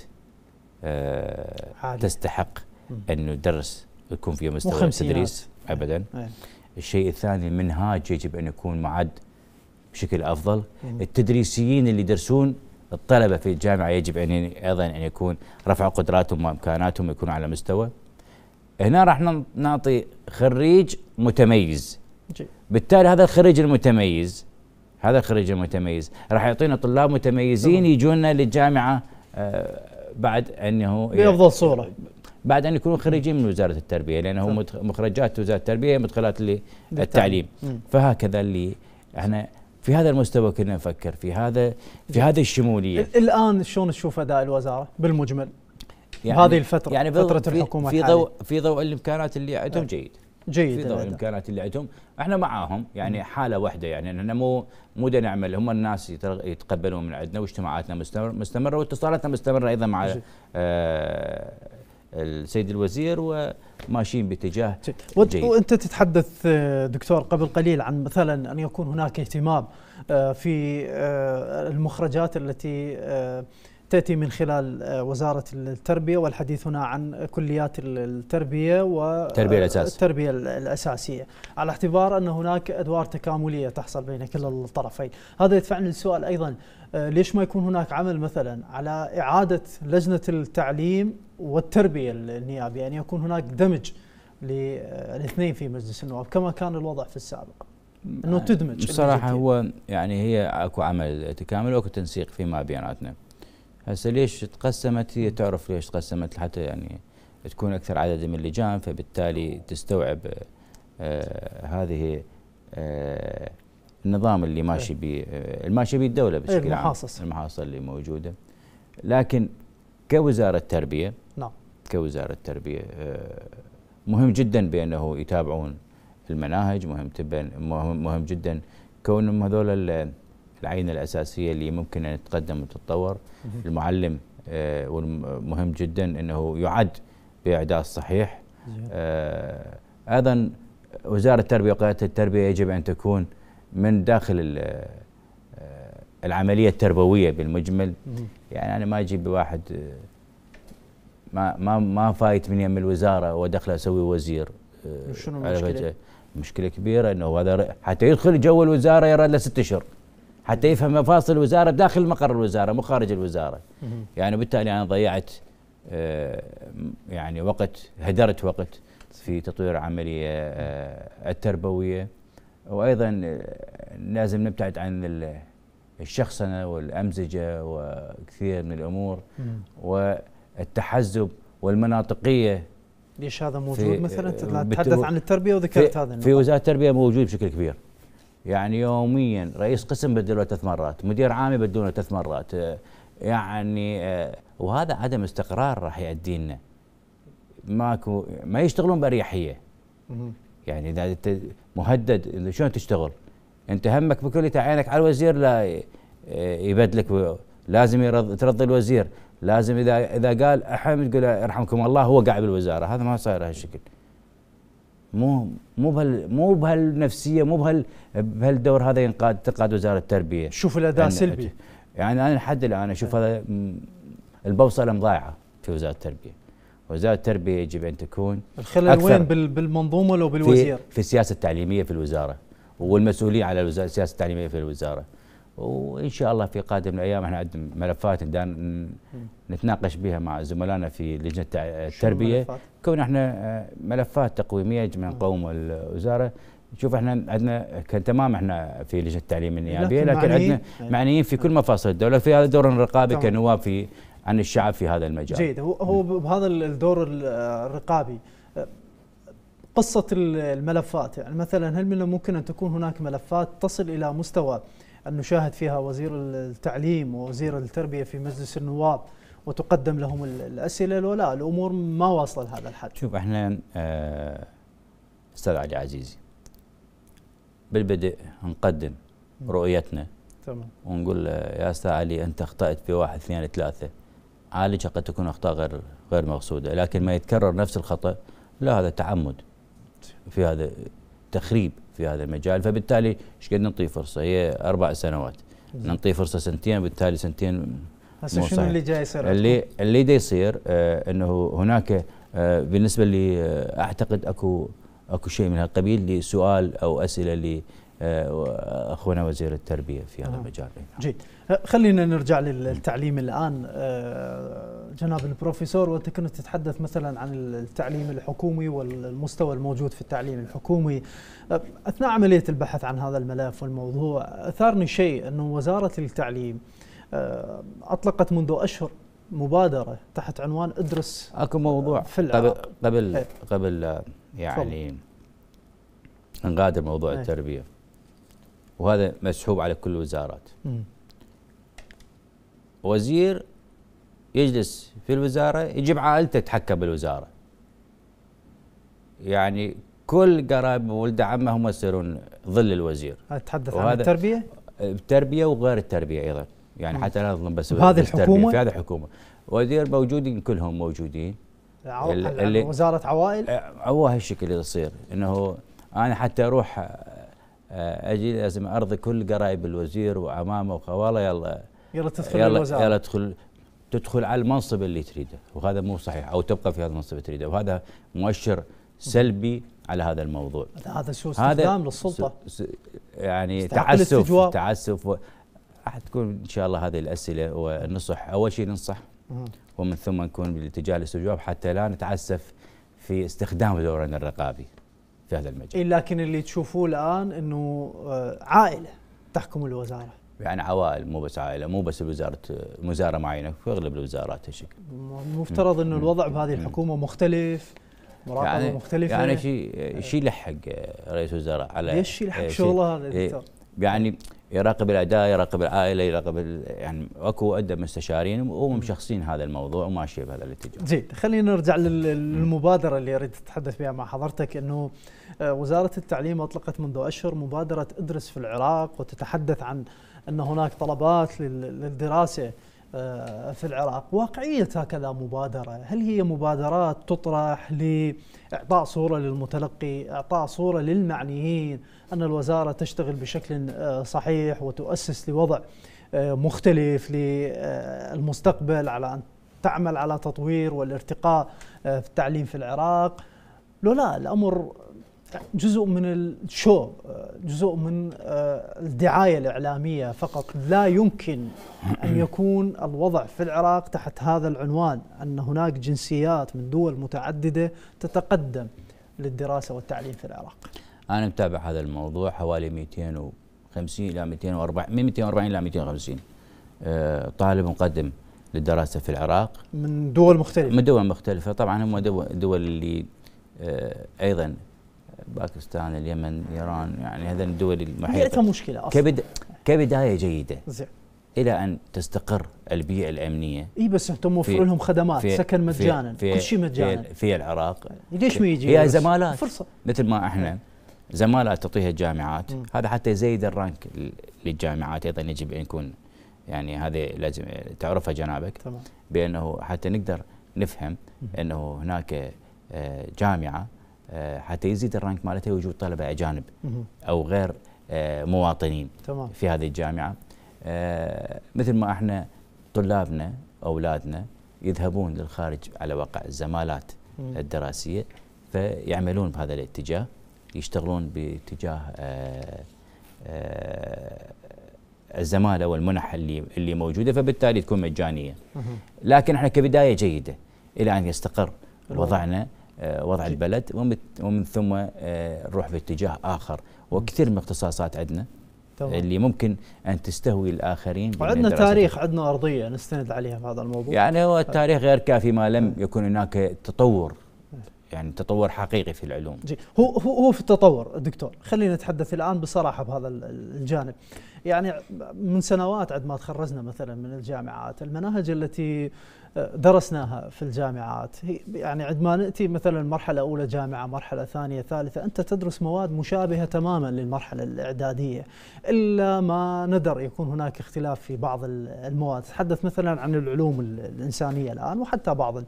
آه تستحق انه ندرس يكون في مستوى التدريس ابدا إيه. الشيء الثاني المنهاج يجب ان يكون معد بشكل افضل مم. التدريسيين اللي يدرسون الطلبه في الجامعه يجب ان ايضا ان يكون رفع قدراتهم وامكاناتهم يكون على مستوى هنا راح نعطي خريج متميز بالتالي هذا الخريج المتميز هذا الخريج المتميز راح يعطينا طلاب متميزين يجونا للجامعه آه، بعد انه بافضل يعني صوره بعد ان يكونوا خريجين من وزاره التربيه لانه مخرجات وزاره التربيه مدخلات للتعليم فهكذا اللي احنا في هذا المستوى كنا نفكر في هذا في هذه الشموليه الان شلون تشوف اداء الوزاره بالمجمل يعني هذه الفتره يعني فتره الحكومه في ضوء في ضوء الامكانات اللي عندهم نعم. جيد جيد في ضوء الامكانات اللي عندهم احنا معاهم يعني حاله واحده يعني احنا مو مو نعمل هم الناس يتقبلون من عندنا واجتماعاتنا مستمره مستمره واتصالاتنا مستمره ايضا مع السيد الوزير وماشيين باتجاه جيد وانت تتحدث آه، دكتور قبل قليل عن مثلا ان يكون هناك اهتمام آه، في آه، المخرجات التي تأتي من خلال وزارة التربية والحديث هنا عن كليات التربية والتربية الأساس التربية الأساسية على اعتبار أن هناك أدوار تكاملية تحصل بين كلا الطرفين هذا يدفعني للسؤال أيضا ليش ما يكون هناك عمل مثلا على إعادة لجنة التعليم والتربية النيابية يعني يكون هناك دمج للاثنين في مجلس النواب كما كان الوضع في السابق انه آه، تدمج بصراحه هو يعني هي اكو عمل تكامل واكو تنسيق فيما بيناتنا هسه ليش تقسمت هي تعرف ليش تقسمت حتى يعني تكون اكثر عدد من اللجان فبالتالي تستوعب آه هذه آه النظام اللي ماشي به إيه. آه الماشي به الدوله بشكل إيه، عام المحاصص المحاصصه اللي موجوده لكن كوزاره تربيه نعم كوزاره تربيه آه، مهم جدا بانه يتابعون المناهج مهم مهم جدا كونهم هذول العينه الاساسيه اللي ممكن ان تتقدم وتتطور المعلم آه، مهم جدا انه يعد باعداد صحيح آه، ايضا وزاره التربيه وقياده التربيه يجب ان تكون من داخل العملية التربوية بالمجمل يعني أنا ما أجيب واحد ما ما ما فايت من يم الوزارة وأدخل أسوي وزير آه، شنو المشكلة؟ مشكلة كبيرة أنه هذا حتى يدخل جو الوزارة يرى له ست أشهر حتى يفهم مفاصل الوزارة داخل مقر الوزارة مو خارج الوزارة يعني بالتالي أنا ضيعت آه، يعني وقت هدرت وقت في تطوير العملية آه، التربوية وأيضا لازم نبتعد عن الشخصنة والأمزجة وكثير من الأمور والتحزب والمناطقية ليش هذا موجود مثلا آه، تتحدث عن التربيه وذكرت هذا في وزاره التربيه موجود بشكل كبير يعني يوميا رئيس قسم بدلوه ثلاث مرات مدير عام يبدلونه ثلاث مرات آه، يعني آه، وهذا عدم استقرار راح يؤدي لنا ماكو ما يشتغلون باريحيه يعني اذا مهدد شلون تشتغل انت همك بكل تعينك على الوزير لا يبدلك لازم ترضي الوزير لازم اذا اذا قال احمد تقول يرحمكم الله هو قاعد بالوزاره هذا ما صاير هالشكل مو مو بهال مو بهالنفسيه مو بهال بهالدور هذا ينقاد تقاد وزاره التربيه شوف الاداء سلبي يعني انا لحد الان اشوف هذا البوصله مضايعه في وزاره التربيه وزاره التربيه يجب ان تكون الخلل وين بالمنظومه لو بالوزير في, في السياسه التعليميه في الوزاره والمسؤولين على الوزاره السياسه التعليميه في الوزاره وان شاء الله في قادم الايام احنا عندنا ملفات نتناقش بها مع زملائنا في لجنه التربيه كون احنا آه، ملفات تقويميه يجب نقوم الوزاره شوف احنا عندنا كان تمام احنا في لجنه التعليم النيابيه لكن, لكن عندنا يعني معنيين في كل إيه. مفاصل الدوله في هذا دور الرقابي كنواب في عن الشعب في هذا المجال جيد هو هو بهذا الدور آه، الرقابي قصة الملفات يعني مثلا هل من الممكن أن تكون هناك ملفات تصل إلى مستوى أن نشاهد فيها وزير التعليم ووزير التربية في مجلس النواب وتقدم لهم الأسئلة ولا الأمور ما واصل هذا الحد شوف احنا آه أستاذ علي عزيزي بالبدء نقدم رؤيتنا تمام ونقول يا أستاذ علي أنت أخطأت في واحد اثنين ثلاثة عالجها قد تكون أخطاء غير غير مقصودة لكن ما يتكرر نفس الخطأ لا هذا تعمد في هذا تخريب في هذا المجال فبالتالي ايش قد نعطيه فرصه هي اربع سنوات نعطيه فرصه سنتين بالتالي سنتين هسه شنو اللي جاي يصير اللي اللي دا يصير آه انه هناك آه بالنسبه لي آه اعتقد اكو اكو شيء من هالقبيل لسؤال او اسئله لاخونا آه، وزير التربيه في هذا آه. المجال نعم. جيد خلينا نرجع للتعليم الان آه، جناب البروفيسور وانت كنت تتحدث مثلا عن التعليم الحكومي والمستوى الموجود في التعليم الحكومي آه، اثناء عمليه البحث عن هذا الملف والموضوع اثارني شيء انه وزاره التعليم آه، اطلقت منذ اشهر مبادره تحت عنوان ادرس اكو موضوع في العراق قبل ايه قبل يعني نغادر موضوع ايه التربيه وهذا مسحوب على كل الوزارات وزير يجلس في الوزارة يجيب عائلته تتحكم بالوزارة يعني كل قرايب ولد عمه هم يصيرون ظل الوزير تتحدث عن التربية؟ التربية وغير التربية أيضا يعني مم. حتى لا نظلم بس بهذه الحكومة؟ في هذه الحكومة وزير موجودين كلهم موجودين اللي وزارة عوائل؟ أه، هو هالشكل اللي يصير انه انا حتى اروح أه، اجي لازم ارضي كل قرايب الوزير وعمامه وخواله يلا يلا تدخل يلا, يلا تدخل تدخل على المنصب اللي تريده وهذا مو صحيح او تبقى في هذا المنصب اللي تريده وهذا مؤشر سلبي على هذا الموضوع هذا سوء استخدام للسلطه س... يعني تعسف تعسف راح تكون ان شاء الله هذه الاسئله والنصح اول شيء ننصح ومن ثم نكون بالاتجاه للاستجواب حتى لا نتعسف في استخدام دورنا الرقابي في هذا المجال. إيه، لكن اللي تشوفوه الان انه آه، عائله تحكم الوزاره. يعني عوائل مو بس عائله مو بس بوزاره وزاره معينه في اغلب الوزارات هالشكل مفترض انه الوضع بهذه الحكومه مختلف مراقبه يعني مختلفه يعني شيء شيء لحق رئيس الوزراء على ليش يلحق إيه، شغله هذا إيه، دكتور؟ يعني يراقب الاداء يراقب العائله يراقب يعني اكو عده مستشارين ومشخصين هذا الموضوع وماشيه بهذا الاتجاه. زين خلينا نرجع للمبادره اللي اريد اتحدث بها مع حضرتك انه آه، وزاره التعليم اطلقت منذ اشهر مبادره ادرس في العراق وتتحدث عن ان هناك طلبات للدراسه آه، في العراق واقعية هكذا مبادرة هل هي مبادرات تطرح لإعطاء صورة للمتلقي إعطاء صورة للمعنيين أن الوزارة تشتغل بشكل آه، صحيح وتؤسس لوضع آه، مختلف للمستقبل على أن تعمل على تطوير والارتقاء في التعليم في العراق لا الأمر جزء من الشو جزء من آه، الدعاية الإعلامية فقط لا يمكن أن [CLEARS THROAT] يكون الوضع في العراق تحت هذا العنوان أن هناك جنسيات من دول متعددة تتقدم للدراسة والتعليم في العراق أنا متابع هذا الموضوع حوالي 250 إلى 240 من 240 إلى 250 آه، طالب مقدم للدراسة في العراق من دول مختلفة من دول مختلفة طبعا هم دول اللي آه، أيضا باكستان اليمن ايران يعني هذه الدول المحيطه بيئتها مشكله اصلا كبد كبدايه جيده زين الى ان تستقر البيئه الامنيه اي بس انتم موفر لهم خدمات في سكن مجانا في كل شيء مجانا في, في العراق ليش ما يجي هي زمالات فرصه مثل ما احنا زمالات تعطيها الجامعات م. هذا حتى يزيد الرانك للجامعات ايضا يجب ان يكون يعني هذه لازم تعرفها جنابك تمام. بانه حتى نقدر نفهم انه هناك آه، جامعه آه، حتى يزيد الرانك مالتها وجود طلبه اجانب او غير آه، مواطنين تمام. في هذه الجامعه آه، مثل ما احنا طلابنا اولادنا يذهبون للخارج على واقع الزمالات الدراسيه فيعملون بهذا الاتجاه يشتغلون باتجاه الزماله والمنح اللي اللي موجوده فبالتالي تكون مجانيه لكن احنا كبدايه جيده الى ان يستقر وضعنا آه، وضع البلد ومن ثم آه، نروح في اتجاه اخر وكثير من الاختصاصات عندنا طبعا. اللي ممكن ان تستهوي الاخرين وعندنا تاريخ عندنا ارضيه نستند عليها في هذا الموضوع يعني هو طيب. التاريخ غير كافي ما لم يكن هناك تطور يعني تطور حقيقي في العلوم جي. هو هو هو في التطور دكتور خلينا نتحدث الان بصراحه بهذا الجانب يعني من سنوات عد ما تخرجنا مثلا من الجامعات المناهج التي درسناها في الجامعات يعني عندما نأتي مثلا مرحلة أولى جامعة مرحلة ثانية ثالثة أنت تدرس مواد مشابهة تماما للمرحلة الإعدادية إلا ما ندر يكون هناك اختلاف في بعض المواد تحدث مثلا عن العلوم الإنسانية الآن وحتى بعض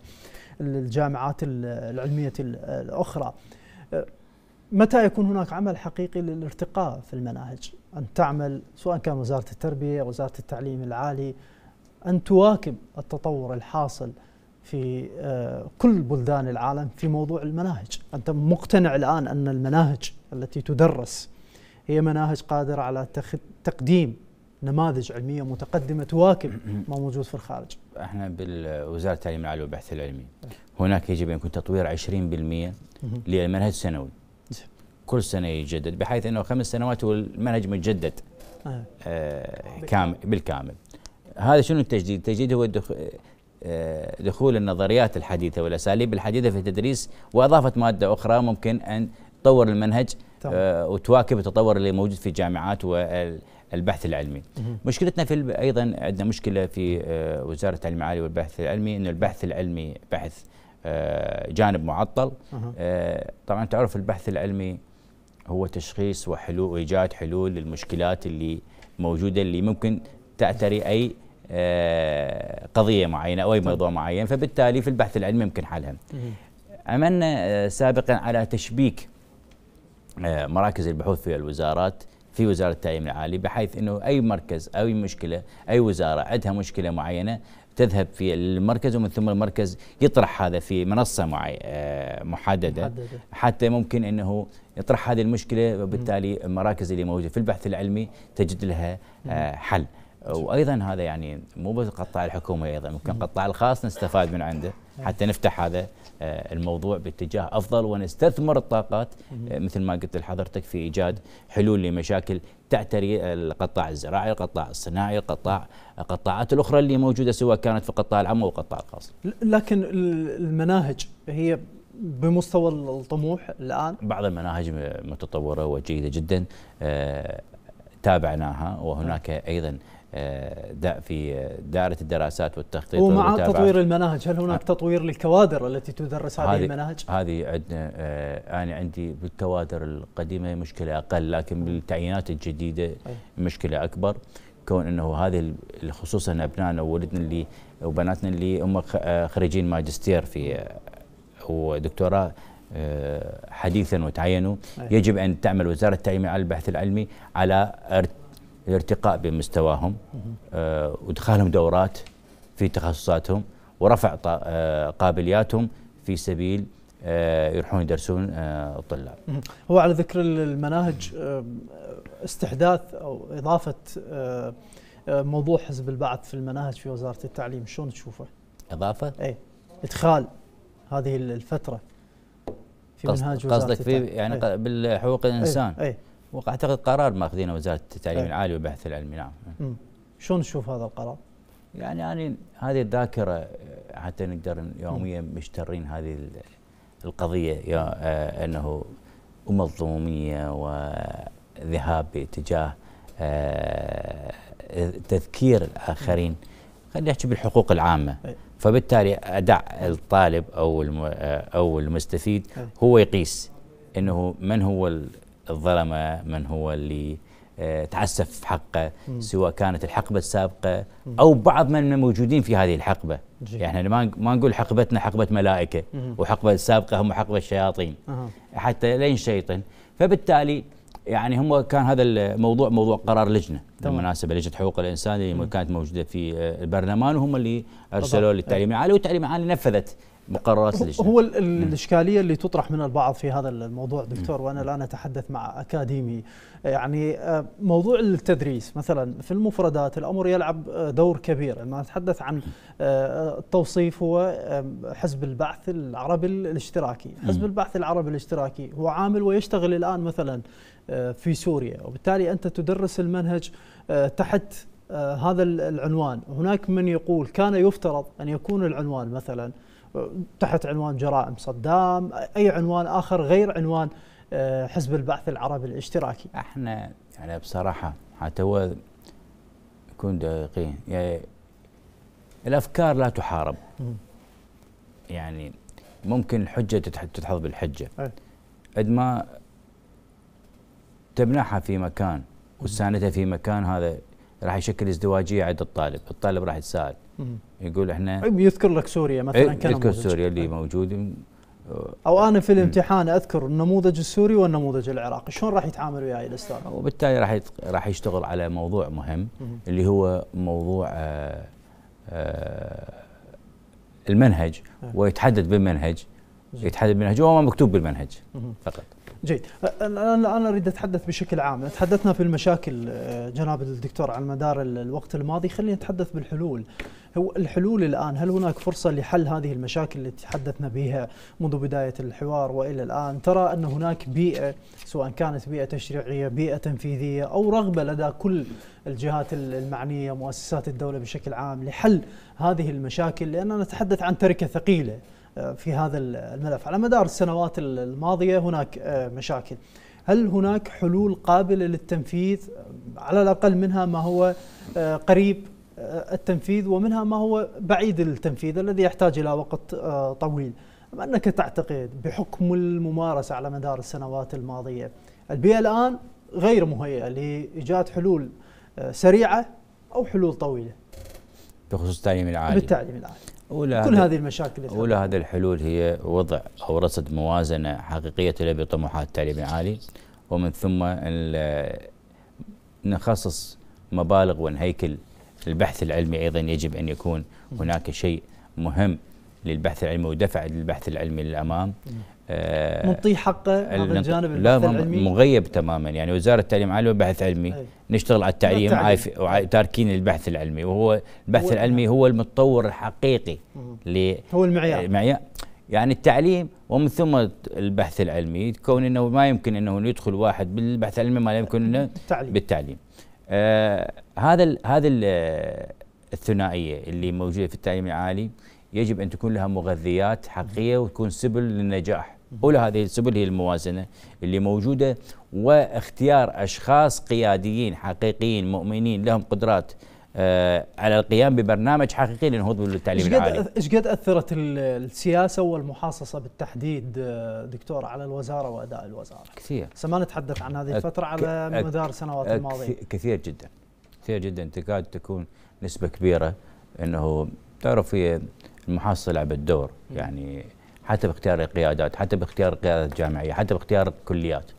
الجامعات العلمية الأخرى متى يكون هناك عمل حقيقي للارتقاء في المناهج أن تعمل سواء كان وزارة التربية وزارة التعليم العالي ان تواكب التطور الحاصل في آه، كل بلدان العالم في موضوع المناهج، انت مقتنع الان ان المناهج التي تدرس هي مناهج قادره على تقديم نماذج علميه متقدمه تواكب [CLEARS THROAT] ما موجود في الخارج. احنا بالوزاره التعليم العالي والبحث العلمي إيه. هناك يجب ان يكون تطوير 20% للمنهج السنوي. نعم. كل سنه يجدد بحيث انه خمس سنوات والمنهج متجدد إيه. آه كامل بالكامل. هذا شنو التجديد؟ التجديد هو آه، دخول النظريات الحديثه والاساليب الحديثه في التدريس واضافه ماده اخرى ممكن ان تطور المنهج آه، وتواكب التطور اللي موجود في الجامعات والبحث العلمي. مشكلتنا في ايضا عندنا مشكله في آه، وزاره التعليم العالي والبحث العلمي انه البحث العلمي بحث جانب معطل طبعا تعرف البحث العلمي هو تشخيص وحلول وايجاد حلول للمشكلات اللي موجوده اللي ممكن تعتري اي آه، قضيه معينه او اي موضوع معين فبالتالي في البحث العلمي يمكن حلها عملنا آه، سابقا على تشبيك آه، مراكز البحوث في الوزارات في وزاره التعليم العالي بحيث انه اي مركز او اي مشكله اي وزاره عندها مشكله معينه تذهب في المركز ومن ثم المركز يطرح هذا في منصه محدده حتى ممكن انه يطرح هذه المشكله وبالتالي المراكز اللي موجوده في البحث العلمي تجد لها حل. وايضا هذا يعني مو بس القطاع الحكومي ايضا ممكن القطاع الخاص نستفاد من عنده نعم. حتى نفتح هذا آه، الموضوع باتجاه افضل ونستثمر الطاقات آه، مثل ما قلت لحضرتك في ايجاد حلول لمشاكل تعتري آه، القطاع الزراعي، القطاع الصناعي، القطاع القطاعات الاخرى اللي موجوده سواء كانت في القطاع العام او القطاع الخاص. لكن المناهج هي بمستوى الطموح الان؟ بعض المناهج متطوره وجيده جدا تابعناها وهناك نعم. ايضا آه، في دائره الدراسات والتخطيط ومع تطوير المناهج هل هناك آه. تطوير للكوادر التي تدرس هذه المناهج؟ هذه عندنا آه، انا عندي بالكوادر القديمه مشكله اقل لكن بالتعيينات الجديده مشكله اكبر كون انه هذه خصوصا ابنائنا وولدنا اللي وبناتنا اللي هم خريجين ماجستير في ودكتوراه حديثا وتعينوا يجب ان تعمل وزاره التعليم على البحث العلمي على الارتقاء بمستواهم آه، وادخالهم دورات في تخصصاتهم ورفع آه، قابلياتهم في سبيل آه، يروحون يدرسون الطلاب. هو على ذكر المناهج استحداث او اضافه موضوع حزب البعث في المناهج في وزاره التعليم شلون تشوفه؟ اضافه؟ اي ادخال هذه الفتره في منهاج وزاره قصدك في يعني بالحقوق الانسان اي, أي. واعتقد قرار ماخذينه وزاره التعليم إيه. العالي والبحث العلمي نعم شلون تشوف هذا القرار؟ يعني يعني هذه الذاكره آه، حتى نقدر يوميا مشترين هذه القضيه يا آه، انه مظلوميه أمم وذهاب باتجاه آه، تذكير الاخرين خلينا نحكي بالحقوق العامه إيه. فبالتالي ادع الطالب او او المستفيد إيه. هو يقيس انه من هو الظلمة من هو اللي آه، تعسف في حقه سواء كانت الحقبة السابقة أو بعض من موجودين في هذه الحقبة جي. يعني ما ما نقول حقبتنا حقبة ملائكة وحقبة السابقة هم حقبة الشياطين أه. حتى لين شيطن فبالتالي يعني هم كان هذا الموضوع موضوع قرار لجنه بالمناسبه لجنه حقوق الانسان اللي كانت موجوده في آه، البرلمان وهم اللي ارسلوا للتعليم العالي والتعليم العالي نفذت مقررات اللجنه هو الاشكاليه اللي تطرح من البعض في هذا الموضوع دكتور وانا الان اتحدث مع اكاديمي يعني آه، موضوع التدريس مثلا في المفردات الامر يلعب آه، دور كبير لما نتحدث عن آه، التوصيف هو حزب البعث العربي الاشتراكي حزب البعث العربي الاشتراكي هو عامل ويشتغل الان مثلا في سوريا وبالتالي انت تدرس المنهج تحت هذا العنوان هناك من يقول كان يفترض أن يكون العنوان مثلا تحت عنوان جرائم صدام اي عنوان اخر غير عنوان آه، حزب البعث العربي الاشتراكي احنا يعني بصراحه حتى هو نكون دقيقين يعني الافكار لا تحارب يعني ممكن الحجه تتحظ بالحجه قد ما تمنعها في مكان وتساندها في مكان هذا راح يشكل ازدواجيه عند الطالب، الطالب راح يتساءل يقول احنا يذكر لك سوريا مثلا إيه، كان يذكر سوريا اللي إيه. موجود او انا في الامتحان اذكر النموذج السوري والنموذج العراقي، شلون راح يتعامل وياي الاستاذ؟ وبالتالي راح راح يشتغل على موضوع مهم اللي هو موضوع آآ آه، آآ آه، المنهج إيه. ويتحدد بالمنهج يتحدد بالمنهج وهو مكتوب بالمنهج فقط. جيد انا اريد اتحدث بشكل عام تحدثنا في المشاكل آه، جناب الدكتور على مدار الوقت الماضي خلينا نتحدث بالحلول هو الحلول الآن هل هناك فرصة لحل هذه المشاكل التي تحدثنا بها منذ بداية الحوار وإلى الآن ترى أن هناك بيئة سواء كانت بيئة تشريعية بيئة تنفيذية أو رغبة لدى كل الجهات المعنية مؤسسات الدولة بشكل عام لحل هذه المشاكل لأننا نتحدث عن تركة ثقيلة آه، في هذا الملف على مدار السنوات الماضية هناك آه، مشاكل هل هناك حلول قابلة للتنفيذ آه، على الأقل منها ما هو قريب التنفيذ ومنها ما هو بعيد التنفيذ الذي يحتاج إلى وقت آه، طويل أما أنك تعتقد بحكم الممارسة على مدار السنوات الماضية البيئة الآن غير مهيئة لإيجاد حلول آه، سريعة أو حلول طويلة بخصوص التعليم العالي بالتعليم العالي أولى كل هذه المشاكل أولى هذه الحلول هي وضع أو رصد موازنة حقيقية تلبي طموحات التعليم العالي ومن ثم نخصص مبالغ ونهيكل البحث العلمي أيضا يجب أن يكون هناك شيء مهم للبحث العلمي ودفع للبحث العلمي للأمام آه نعطيه حقه هذا الجانب لا العلمي مغيب تماما يعني وزاره التعليم العالي والبحث العلمي أي. نشتغل على التعليم تاركين البحث العلمي وهو البحث هو العلمي هو المتطور الحقيقي ل هو المعيار المعيار آه، يعني التعليم ومن ثم البحث العلمي كون انه ما يمكن انه يدخل واحد بالبحث العلمي ما يمكن انه بالتعليم, بالتعليم. آه هذا ال هذا الـ الثنائيه اللي موجوده في التعليم العالي يجب ان تكون لها مغذيات حقيقيه وتكون سبل للنجاح اولى هذه السبل هي الموازنه اللي موجوده واختيار اشخاص قياديين حقيقيين مؤمنين لهم قدرات آه، على القيام ببرنامج حقيقي للنهوض بالتعليم العالي. ايش قد اثرت السياسه والمحاصصه بالتحديد آه، دكتور على الوزاره واداء الوزاره؟ كثير. سما نتحدث عن هذه الفتره على مدار السنوات الماضيه. كثير جدا. كثير جدا تكاد تكون نسبه كبيره انه تعرف هي المحافظه تلعب الدور يعني حتى باختيار القيادات حتى باختيار القيادات الجامعيه حتى باختيار الكليات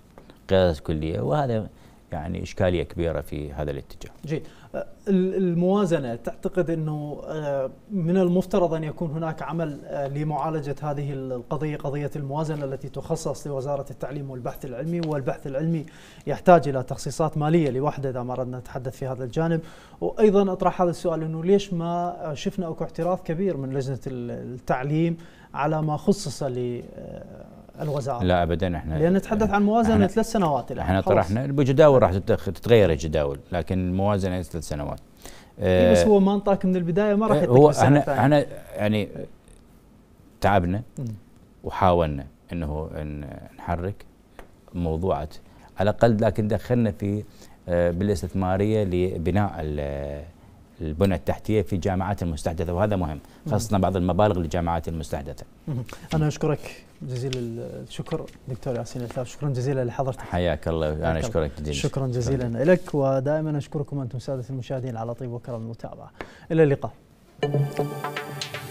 قيادات الكليه وهذا يعني اشكاليه كبيره في هذا الاتجاه. جيد. الموازنه تعتقد انه آه، من المفترض ان يكون هناك عمل آه، لمعالجه هذه القضيه قضيه الموازنه التي تخصص لوزاره التعليم والبحث العلمي والبحث العلمي يحتاج الى تخصيصات ماليه لوحده اذا ما اردنا نتحدث في هذا الجانب وايضا اطرح هذا السؤال انه ليش ما شفنا اكو اعتراض كبير من لجنه التعليم على ما خصص ل آه، الوزاره لا ابدا احنا لان نتحدث عن موازنه ثلاث سنوات الان احنا طرحنا الجداول راح تتغير الجداول لكن الموازنه ثلاث سنوات آه، بس هو ما انطاك من البدايه ما راح آه، يتغير هو احنا احنا يعني تعبنا وحاولنا انه إن نحرك موضوعات على الاقل لكن دخلنا في آه، بالاستثماريه لبناء البنى التحتيه في الجامعات المستحدثه وهذا مهم خاصه بعض المبالغ للجامعات المستحدثه. انا اشكرك جزيل الشكر دكتور ياسين الثاب شكرا جزيلا لحضرتك. حياك الله انا اشكرك جزيلا. شكرا جزيلا شكرا. لك ودائما اشكركم انتم ساده المشاهدين على طيب وكرم المتابعه. الى اللقاء.